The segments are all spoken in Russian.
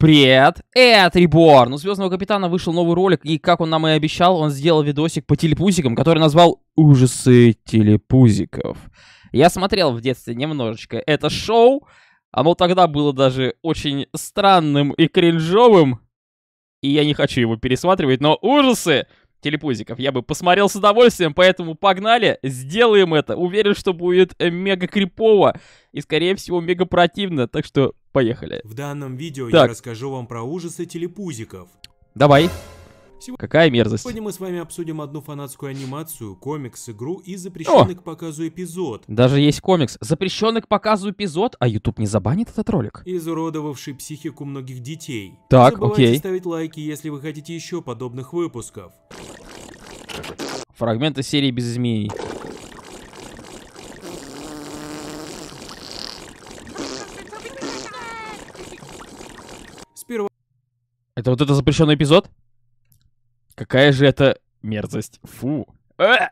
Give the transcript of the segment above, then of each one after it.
Привет, это Реборн! У Звездного Капитана вышел новый ролик, и, как он нам и обещал, он сделал видосик по телепузикам, который назвал «Ужасы телепузиков». Я смотрел в детстве немножечко это шоу, оно тогда было даже очень странным и кринжовым, и я не хочу его пересматривать, но ужасы телепузиков я бы посмотрел с удовольствием, поэтому погнали, сделаем это. Уверен, что будет мега крипово и, скорее всего, мега противно, так что Поехали. В данном видео так. я расскажу вам про ужасы телепузиков. Давай. Сегодня... Какая мерзость. Сегодня мы с вами обсудим одну фанатскую анимацию, комикс, игру и запрещенный О! к показу эпизод. Даже есть комикс. Запрещенный к показу эпизод, а YouTube не забанит этот ролик? Изуродовавший психику многих детей. Так, не забывайте окей. ставить лайки, если вы хотите еще подобных выпусков. Фрагменты серии без змей. Это вот это запрещенный эпизод? Какая же это мерзость. Фу. А!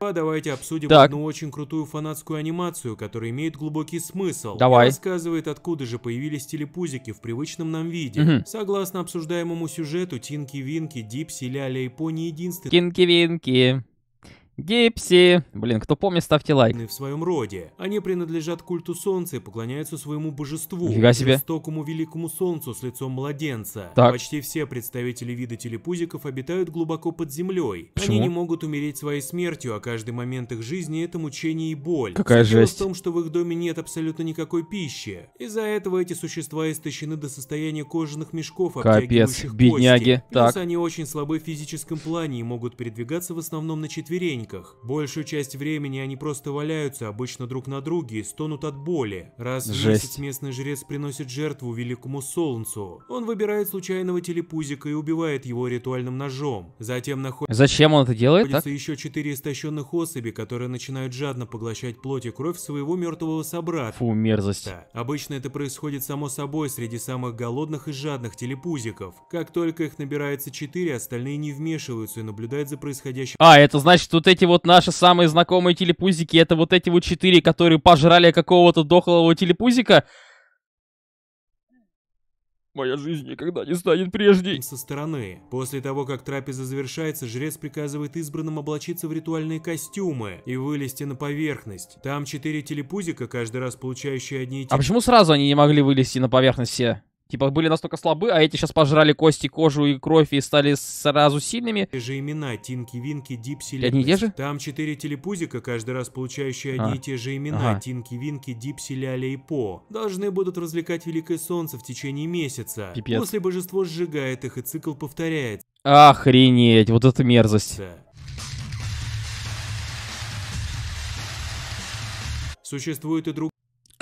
Давайте обсудим так. одну очень крутую фанатскую анимацию, которая имеет глубокий смысл. Давай. И рассказывает, откуда же появились телепузики в привычном нам виде. Угу. Согласно обсуждаемому сюжету, Тинки-Винки, Дипси, Ляля и Пони единственные... Тинки-Винки. Гипси! Блин, кто помнит, ставьте лайк. В своем роде. Они принадлежат культу солнца и поклоняются своему божеству. Нифига себе. Жестокому великому солнцу с лицом младенца. Так. Почти все представители вида телепузиков обитают глубоко под землей. Почему? Они не могут умереть своей смертью, а каждый момент их жизни это мучение и боль. Какая Дело жесть. в том, что в их доме нет абсолютно никакой пищи. Из-за этого эти существа истощены до состояния кожаных мешков, обтягивающих Капец, бедняги. Кости. Так. Плюс они очень слабы в физическом плане и могут передвигаться в основном на четвереньках муравейниках. Большую часть времени они просто валяются обычно друг на друге и стонут от боли. Раз Жесть. месяц местный жрец приносит жертву великому солнцу. Он выбирает случайного телепузика и убивает его ритуальным ножом. Затем находит... Зачем он это делает? Находится еще четыре истощенных особи, которые начинают жадно поглощать плоть и кровь своего мертвого собрата. Фу, мерзость. Обычно это происходит само собой среди самых голодных и жадных телепузиков. Как только их набирается четыре, остальные не вмешиваются и наблюдают за происходящим. А, это значит, вот эти эти вот наши самые знакомые телепузики, это вот эти вот четыре, которые пожрали какого-то дохлого телепузика. Моя жизнь никогда не станет прежней. Со стороны. После того, как трапеза завершается, жрец приказывает избранным облачиться в ритуальные костюмы и вылезти на поверхность. Там четыре телепузика, каждый раз получающие одни и те... А почему сразу они не могли вылезти на поверхность все? Типа были настолько слабы, а эти сейчас пожрали кости, кожу и кровь и стали сразу сильными. Те же имена Тинки, Винки, Дипси, Одни те же? Там четыре телепузика, каждый раз получающие одни и те же имена ага. Тинки, Винки, Дипси, Ляля и По. Должны будут развлекать Великое Солнце в течение месяца. Пипец. После божество сжигает их и цикл повторяется. Охренеть, вот это мерзость. Существует и друг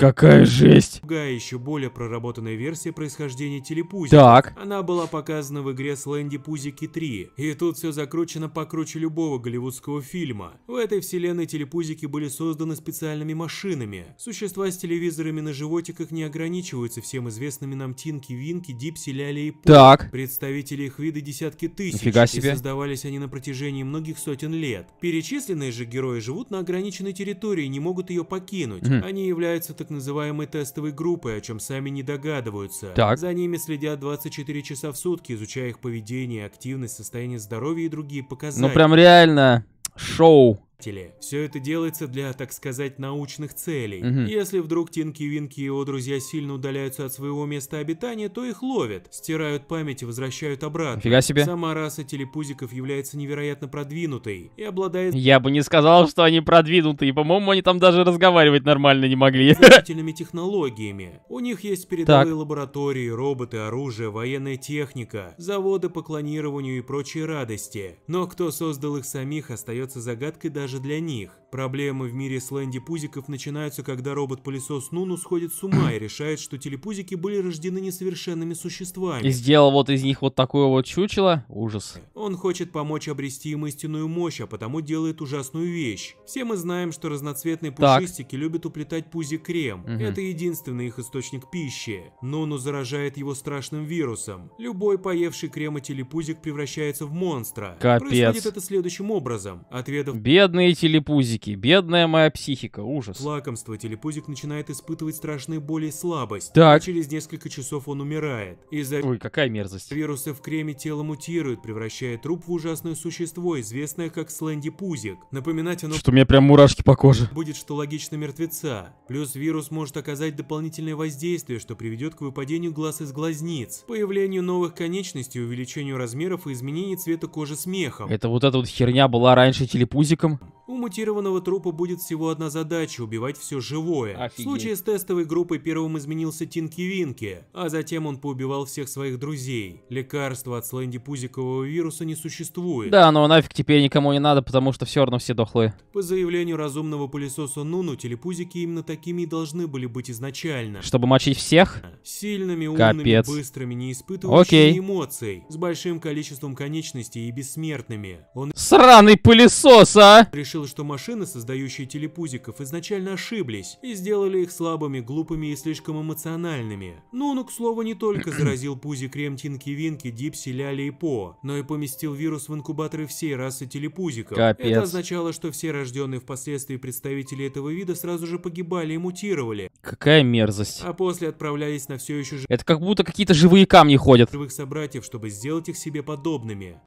Какая жесть. Другая, еще более проработанная версия происхождения телепузика. Так. Она была показана в игре Слэнди Пузики 3. И тут все закручено покруче любого голливудского фильма. В этой вселенной телепузики были созданы специальными машинами. Существа с телевизорами на животиках не ограничиваются всем известными нам Тинки, Винки, Дипси, Ляли и Пу. Так. Представители их вида десятки тысяч. Нифига себе. И создавались они на протяжении многих сотен лет. Перечисленные же герои живут на ограниченной территории и не могут ее покинуть. Угу. Они являются так называемой тестовой группой, о чем сами не догадываются. Так. За ними следят 24 часа в сутки, изучая их поведение, активность, состояние здоровья и другие показатели. Ну прям реально шоу. Миттеле. Все это делается для, так сказать, научных целей. Угу. Если вдруг Тинки, Винки и его друзья сильно удаляются от своего места обитания, то их ловят, стирают память и возвращают обратно. Фига себе. Сама раса телепузиков является невероятно продвинутой и обладает... Я бы не сказал, что они продвинутые. По-моему, они там даже разговаривать нормально не могли. технологиями. У них есть передовые так. лаборатории, роботы, оружие, военная техника, заводы по клонированию и прочие радости. Но кто создал их самих, остается загадкой даже даже для них. Проблемы в мире сленди-пузиков начинаются, когда робот-пылесос Нуну сходит с ума и решает, что телепузики были рождены несовершенными существами. И сделал вот из них вот такое вот чучело? Ужас. Он хочет помочь обрести им истинную мощь, а потому делает ужасную вещь. Все мы знаем, что разноцветные пушистики так. любят уплетать пузик крем. Угу. Это единственный их источник пищи. Нуну заражает его страшным вирусом. Любой поевший крема телепузик превращается в монстра. Капец. Происходит это следующим образом. Ответов. Бедные телепузики психики, бедная моя психика, ужас. Лакомство телепузик начинает испытывать страшные боли и слабость. Так. И через несколько часов он умирает. Из-за... Ой, какая мерзость. Вирусы в креме тело мутирует, превращая труп в ужасное существо, известное как Слэнди Пузик. Напоминать оно... Что у меня прям мурашки по коже. Будет, что логично мертвеца. Плюс вирус может оказать дополнительное воздействие, что приведет к выпадению глаз из глазниц, появлению новых конечностей, увеличению размеров и изменению цвета кожи смехом. Это вот эта вот херня была раньше телепузиком? мутированного трупа будет всего одна задача – убивать все живое. Офигеть. В случае с тестовой группой первым изменился Тинки Винки, а затем он поубивал всех своих друзей. Лекарства от Слэнди Пузикового вируса не существует. Да, но нафиг теперь никому не надо, потому что все равно все дохлые. По заявлению разумного пылесоса Нуну, телепузики именно такими и должны были быть изначально. Чтобы мочить всех? Сильными, умными, Капец. быстрыми, не испытывающими Окей. эмоций, с большим количеством конечностей и бессмертными. Он... Сраный пылесос, а! Решил, что машины, создающие телепузиков, изначально ошиблись и сделали их слабыми, глупыми и слишком эмоциональными. Но он, к слову, не только заразил пузи крем Тинки-Винки, Дипси, Ляли и По, но и поместил вирус в инкубаторы всей расы телепузиков. Капец. Это означало, что все рожденные впоследствии представители этого вида сразу же погибали и мутировали. Какая мерзость. А после отправлялись на все еще... Ж... Это как будто какие-то живые камни ходят. ...живых собратьев, чтобы сделать их себе подобными.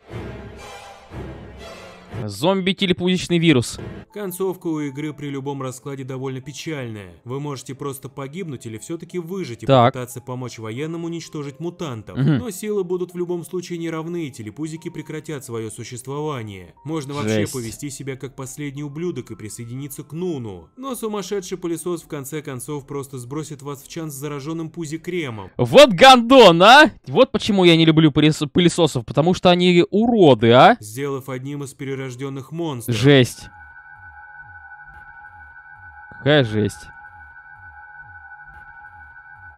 Зомби-телепузичный вирус. Концовка у игры при любом раскладе довольно печальная. Вы можете просто погибнуть или все-таки выжить и так. попытаться помочь военным уничтожить мутантов. Угу. Но силы будут в любом случае не равны и телепузики прекратят свое существование. Можно Жесть. вообще повести себя как последний ублюдок и присоединиться к Нуну. Но сумасшедший пылесос в конце концов просто сбросит вас в чан с зараженным пузи-кремом. Вот гандон, а! Вот почему я не люблю пылесосов, потому что они уроды, а! Сделав одним из перерождений освобожденных монстров. Жесть. Какая жесть.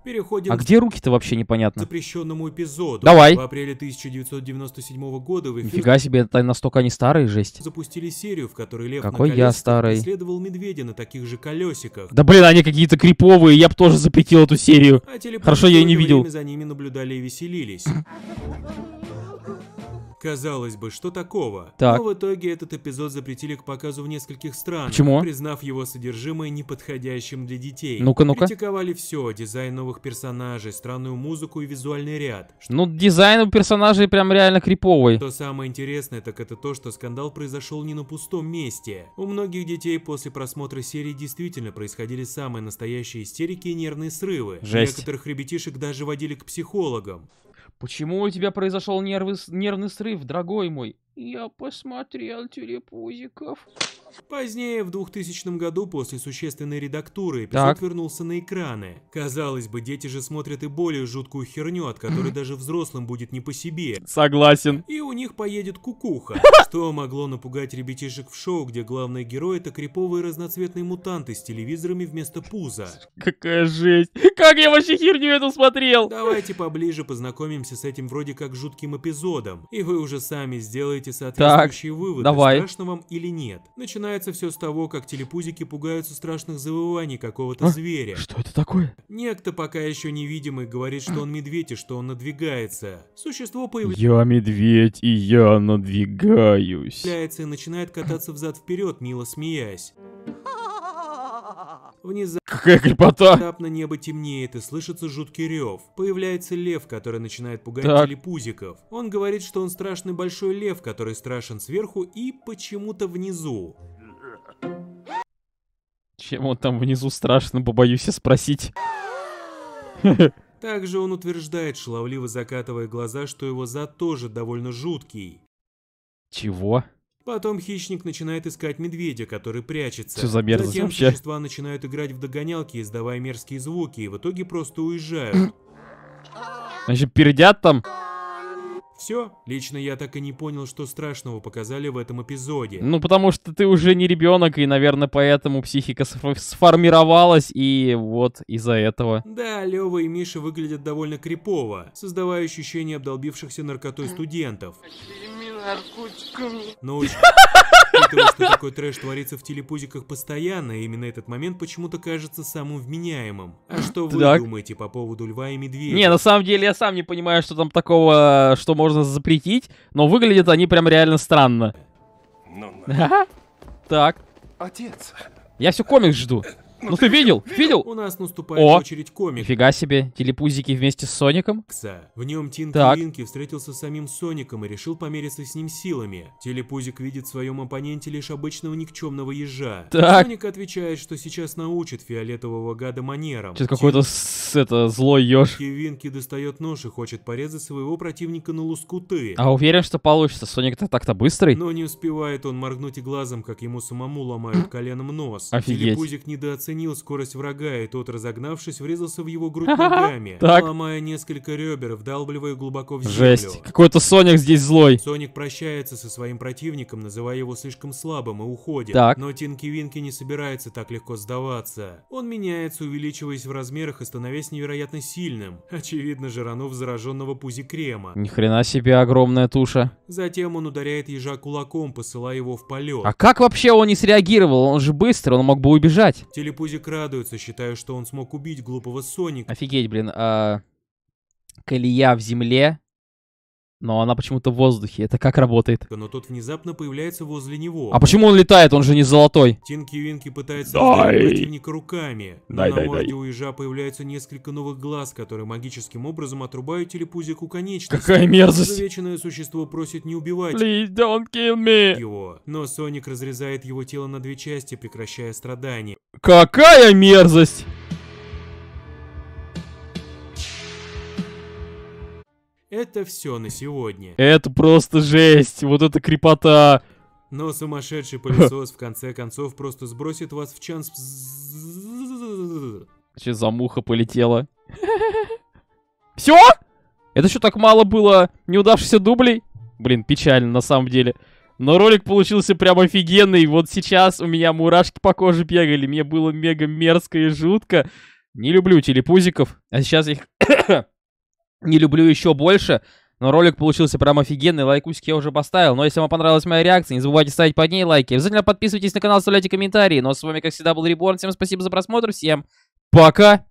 Переходим а где руки-то вообще непонятно? запрещенному эпизоду. Давай. В апреле 1997 года в эфир... Нифига себе, это настолько они старые, жесть. Запустили серию, в которой Лев Какой я старый. Исследовал медведя на таких же колесиках. Да блин, они какие-то криповые, я бы тоже запретил эту серию. А Хорошо, я ее не видел. за ними наблюдали и веселились. Казалось бы, что такого? Так. Но в итоге этот эпизод запретили к показу в нескольких странах, Почему? признав его содержимое неподходящим для детей. Ну-ка, ну-ка. Критиковали все, дизайн новых персонажей, странную музыку и визуальный ряд. Ну, дизайн у персонажей прям реально криповый. Что самое интересное, так это то, что скандал произошел не на пустом месте. У многих детей после просмотра серии действительно происходили самые настоящие истерики и нервные срывы. Жесть. Некоторых ребятишек даже водили к психологам. «Почему у тебя произошел нервы... нервный срыв, дорогой мой?» Я посмотрел телепузиков. Позднее, в 2000 году, после существенной редактуры, эпизод так. вернулся на экраны. Казалось бы, дети же смотрят и более жуткую херню, от которой даже взрослым будет не по себе. Согласен. И у них поедет кукуха. Что могло напугать ребятишек в шоу, где главный герой это криповые разноцветные мутанты с телевизорами вместо пуза. Какая жесть. Как я вообще херню эту смотрел? Давайте поближе познакомимся с этим вроде как жутким эпизодом. И вы уже сами сделаете делайте соответствующие так, выводы, давай. страшно вам или нет. Начинается все с того, как телепузики пугаются страшных завываний какого-то а? зверя. Что это такое? Некто пока еще невидимый говорит, что он медведь и что он надвигается. Существо появляется... Я медведь, и я надвигаюсь. ...и начинает кататься взад-вперед, мило смеясь. Внезапно... Какая крепота! Внезапно небо темнеет и слышится жуткий рев. Появляется лев, который начинает пугать так. телепузиков. Он говорит, что он страшный большой лев, который страшен сверху и почему-то внизу. Чем он там внизу страшно, побоюсь и спросить. Также он утверждает, шаловливо закатывая глаза, что его зад тоже довольно жуткий. Чего? Потом хищник начинает искать медведя, который прячется. Все замерзло Затем вообще. существа начинают играть в догонялки, издавая мерзкие звуки, и в итоге просто уезжают. Значит, передят там? Все. Лично я так и не понял, что страшного показали в этом эпизоде. Ну, потому что ты уже не ребенок, и, наверное, поэтому психика сформировалась, и вот из-за этого. Да, Лева и Миша выглядят довольно крипово, создавая ощущение обдолбившихся наркотой студентов наркотиками. Но ну, очень... Учитывая, что такой трэш творится в телепузиках постоянно, и именно этот момент почему-то кажется самым вменяемым. А что вы так. думаете по поводу льва и медведя? Не, на самом деле я сам не понимаю, что там такого, что можно запретить, но выглядят они прям реально странно. Ну, так. Отец. Я все комикс жду. Ну ты видел? Видел? У нас наступает О, очередь комик. Нифига себе, телепузики вместе с Соником? Кса. В нем Тинки так. встретился с самим Соником и решил помериться с ним силами. Телепузик видит в своем оппоненте лишь обычного никчемного ежа. Так. Соник отвечает, что сейчас научит фиолетового гада манерам. Сейчас какой-то это, злой еж. Винки достает нож и хочет порезать своего противника на лоскуты. А уверен, что получится. Соник-то так-то быстрый. Но не успевает он моргнуть и глазом, как ему самому ломают коленом нос. Офигеть. Телепузик недооценивает оценил скорость врага, и тот, разогнавшись, врезался в его грудь ногами, ломая несколько ребер, вдалбливая глубоко в землю. Жесть, какой-то Соник здесь злой. Соник прощается со своим противником, называя его слишком слабым и уходит. Так. Но Тинки Винки не собирается так легко сдаваться. Он меняется, увеличиваясь в размерах и становясь невероятно сильным. Очевидно, жиранов зараженного пузи крема. Ни хрена себе огромная туша. Затем он ударяет ежа кулаком, посылая его в полет. А как вообще он не среагировал? Он же быстро, он мог бы убежать. Телепорт пузик радуется, считая, что он смог убить глупого Соника. Офигеть, блин, а... колея в земле но она почему-то в воздухе. Это как работает? Но тот внезапно появляется возле него. А почему он летает? Он же не золотой. Тинки-винки пытается раздавить противника руками. Дай, на дай, морде дай. у ежа появляются несколько новых глаз, которые магическим образом отрубают телепузику конечности. Какая мерзость. Завеченное существо просит не убивать. Please don't kill me. Его. Но Соник разрезает его тело на две части, прекращая страдания. Какая мерзость! Это все на сегодня. Это просто жесть, вот это крепота. Но сумасшедший пылесос в конце концов просто сбросит вас в чан Че за муха полетела? Все? Это что так мало было неудавшихся дублей? Блин, печально на самом деле. Но ролик получился прям офигенный. Вот сейчас у меня мурашки по коже бегали. Мне было мега мерзко и жутко. Не люблю телепузиков. А сейчас их не люблю еще больше. Но ролик получился прям офигенный, лайкусик я уже поставил. Но если вам понравилась моя реакция, не забывайте ставить под ней лайки. Обязательно подписывайтесь на канал, оставляйте комментарии. Ну а с вами, как всегда, был Реборн. Всем спасибо за просмотр, всем пока!